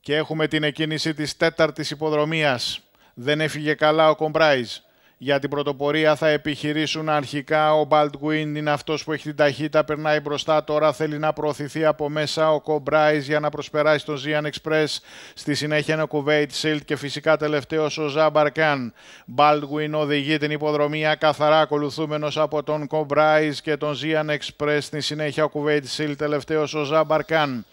Και έχουμε την εκκίνηση της τέταρτης υποδρομίας. Δεν έφυγε καλά ο Κομπράιζ. Για την πρωτοπορία θα επιχειρήσουν αρχικά ο Baldwin είναι αυτός που έχει την ταχύτητα, περνάει μπροστά, τώρα θέλει να προωθηθεί από μέσα ο Κομπράιζ για να προσπεράσει τον Zian Express. Στη συνέχεια είναι ο Κουβέιτ Σίλτ και φυσικά τελευταίος ο Ζαμπαρκάν. Baldwin οδηγεί την υποδρομία καθαρά ακολουθούμενος από τον Κομπράιζ και τον Zian Express. Στη συνέχεια ο Κουβέιτ Σίλτ τελευταίος ο Ζαμπαρκάν.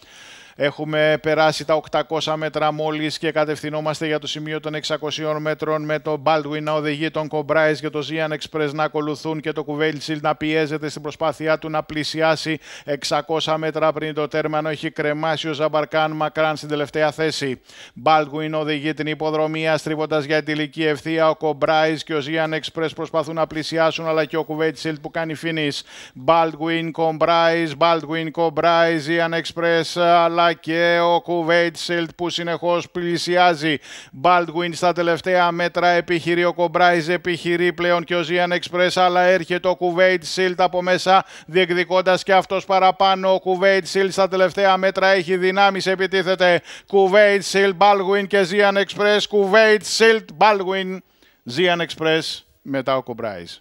Έχουμε περάσει τα 800 μέτρα μόλις και κατευθυνόμαστε για το σημείο των 600 μέτρων με τον Baldwin να οδηγεί τον Κομπράι και το Zian Express να ακολουθούν και το Κουβέλτσιλ να πιέζεται στην προσπάθειά του να πλησιάσει 600 μέτρα πριν το τέρμα ενώ έχει κρεμάσει ο Ζαμπαρκάν Μακράν στην τελευταία θέση. Baldwin οδηγεί την υποδρομία στρίβοντας για τη τελική ευθεία. Ο Κομπράι και ο Zian Express προσπαθούν να πλησιάσουν αλλά και ο Κουβέλτσιλ που κάνει φινής. Baldwin, Κομπράι, Baldwin, Κομπράι, Zian Express αλλά και ο Κουβέιτ Σιλτ που συνεχώς πλησιάζει. Baldwin στα τελευταία μέτρα επιχειρεί, ο Κομπράιζ επιχειρεί πλέον και ο Ζιάν Εξπρές, αλλά έρχεται ο Κουβέιτ Σιλτ από μέσα διεκδικώντας και αυτός παραπάνω. Ο Κουβέιτ Σιλτ στα τελευταία μέτρα έχει δυνάμεις, επιτίθεται Κουβέιτ Σιλτ, Baldwin και Ζιάν Εξπρές, Κουβέιτ Σιλτ, Baldwin, Ζιάν Εξπρές, μετά ο Κομπράιζ.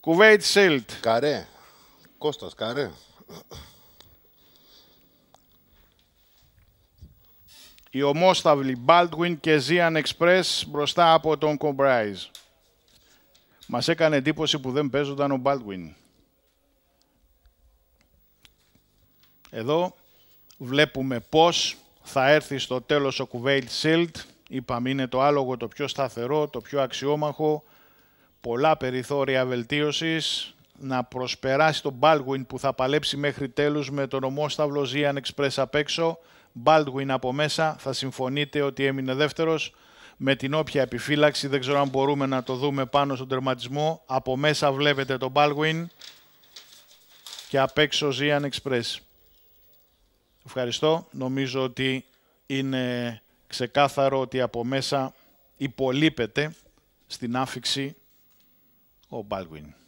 Κουβέιτ Σιλτ. Καρέ. Κώστας Καρέ. η ομόσταυλη Baldwin και Zian Express μπροστά από τον Κομπράιζ. Μας έκανε εντύπωση που δεν παίζονταν ο Baldwin. Εδώ βλέπουμε πώς θα έρθει στο τέλος ο Kuwait Shield. Είπαμε είναι το άλογο το πιο σταθερό, το πιο αξιόμαχο. Πολλά περιθώρια βελτίωσης να προσπεράσει τον Baldwin που θα παλέψει μέχρι τέλους με τον ομόσταυλο Zian Express απ' έξω. Baldwin από μέσα θα συμφωνείτε ότι έμεινε δεύτερος με την όποια επιφύλαξη. Δεν ξέρω αν μπορούμε να το δούμε πάνω στον τερματισμό. Από μέσα βλέπετε τον Baldwin και απ' έξω Zian Express. Ευχαριστώ. Νομίζω ότι είναι ξεκάθαρο ότι από μέσα υπολείπεται στην άφηξη ο Baldwin.